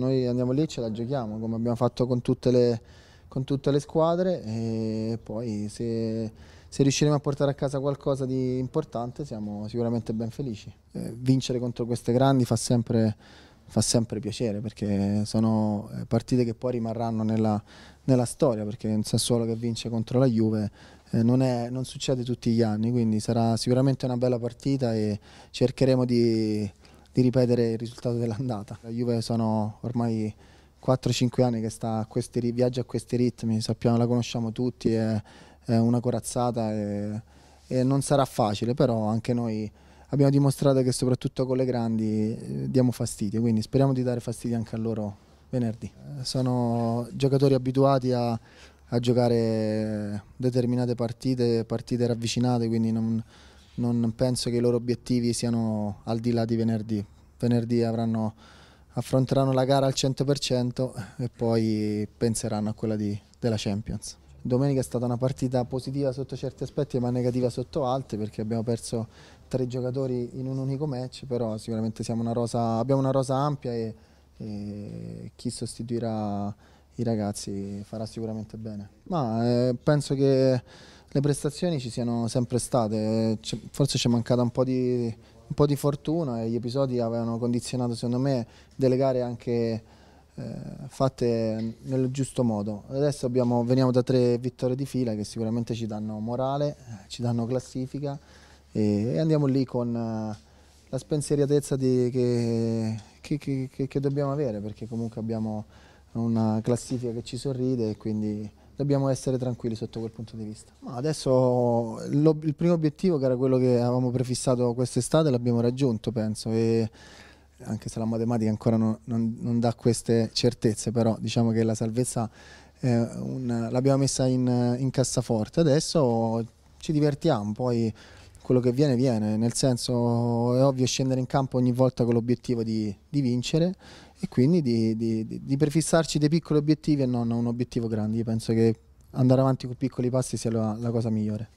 Noi andiamo lì e ce la giochiamo come abbiamo fatto con tutte le, con tutte le squadre e poi se, se, riusciremo a portare a casa qualcosa di importante siamo sicuramente ben felici. Eh, vincere contro queste grandi fa sempre, fa sempre, piacere perché sono eh, partite che poi rimarranno nella, nella storia perché un Sassuolo che vince contro la Juve eh, non, è, non succede tutti gli anni quindi sarà sicuramente una bella partita e cercheremo di di ripetere il risultato dell'andata. La Juve sono ormai 4-5 anni che sta a questi, viaggia a questi ritmi, sappiamo, la conosciamo tutti, è, è una corazzata e, e, non sarà facile, però anche noi abbiamo dimostrato che soprattutto con le grandi eh, diamo fastidio, quindi speriamo di dare fastidio anche a loro venerdì. Eh, sono giocatori abituati a, a giocare determinate partite, partite ravvicinate, quindi non, non penso che i loro obiettivi siano al di là di venerdì. Venerdì avranno, affronteranno la gara al 100% e poi penseranno a quella di, della Champions. Domenica è stata una partita positiva sotto certi aspetti ma negativa sotto altri perché abbiamo perso tre giocatori in un unico match, però sicuramente una rosa, abbiamo una rosa ampia e, e chi sostituirà i ragazzi farà sicuramente bene. Ma eh, penso che le prestazioni ci siano sempre state, forse ci è mancata un po' di, un po' di fortuna e gli episodi avevano condizionato secondo me delle gare anche eh, fatte nel giusto modo. Adesso abbiamo, veniamo da tre vittorie di fila che sicuramente ci danno morale, ci danno classifica e, e andiamo lì con eh, la spensieratezza di, che, che, che, che dobbiamo avere perché comunque abbiamo una classifica che ci sorride e quindi dobbiamo essere tranquilli sotto quel punto di vista. Ma adesso il primo obiettivo, che era quello che avevamo prefissato quest'estate, l'abbiamo raggiunto, penso. E anche se la matematica ancora non, non, non dà queste certezze, però diciamo che la salvezza eh, l'abbiamo messa in, in cassaforte. Adesso ci divertiamo, poi quello che viene viene, nel senso è ovvio scendere in campo ogni volta con l'obiettivo di, di, vincere e quindi di, di, di, prefissarci dei piccoli obiettivi e non un obiettivo grande, io penso che andare avanti con piccoli passi sia la, la cosa migliore.